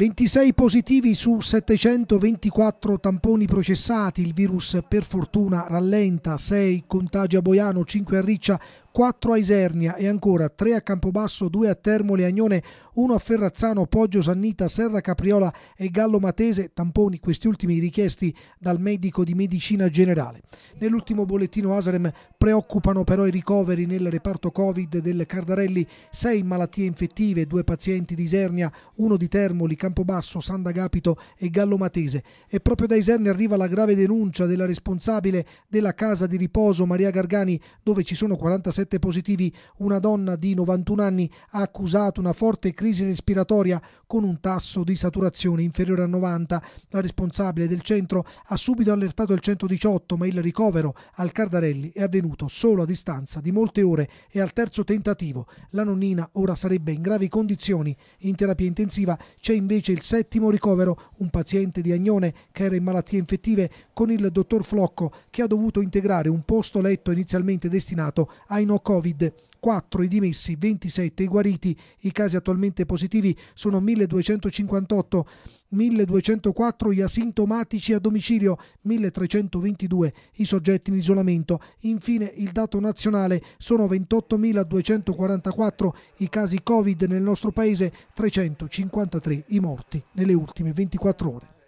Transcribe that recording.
26 positivi su 724 tamponi processati, il virus per fortuna rallenta, 6 contagi a Boiano, 5 a Riccia, 4 a Isernia e ancora 3 a Campobasso, 2 a Termoli Agnone, 1 a Ferrazzano, Poggio Sannita, Serra Capriola e Gallo Matese, tamponi questi ultimi richiesti dal medico di medicina generale. Nell'ultimo bollettino Asarem preoccupano però i ricoveri nel reparto Covid del Cardarelli, 6 malattie infettive, 2 pazienti di Isernia, 1 di Termoli, Campobasso, Sandagapito e Gallo Matese. E proprio da Isernia arriva la grave denuncia della responsabile della casa di riposo Maria Gargani, dove ci sono 47 7 positivi, una donna di 91 anni ha accusato una forte crisi respiratoria con un tasso di saturazione inferiore a 90. La responsabile del centro ha subito allertato il 118, ma il ricovero al Cardarelli è avvenuto solo a distanza di molte ore e al terzo tentativo. La nonnina ora sarebbe in gravi condizioni. In terapia intensiva c'è invece il settimo ricovero, un paziente di Agnone che era in malattie infettive con il dottor Flocco che ha dovuto integrare un posto letto inizialmente destinato ai no Covid. 4 i dimessi, 27 i guariti. I casi attualmente positivi sono 1258, 1204 gli asintomatici a domicilio, 1322 i soggetti in isolamento. Infine il dato nazionale sono 28.244 i casi Covid nel nostro paese, 353 i morti nelle ultime 24 ore.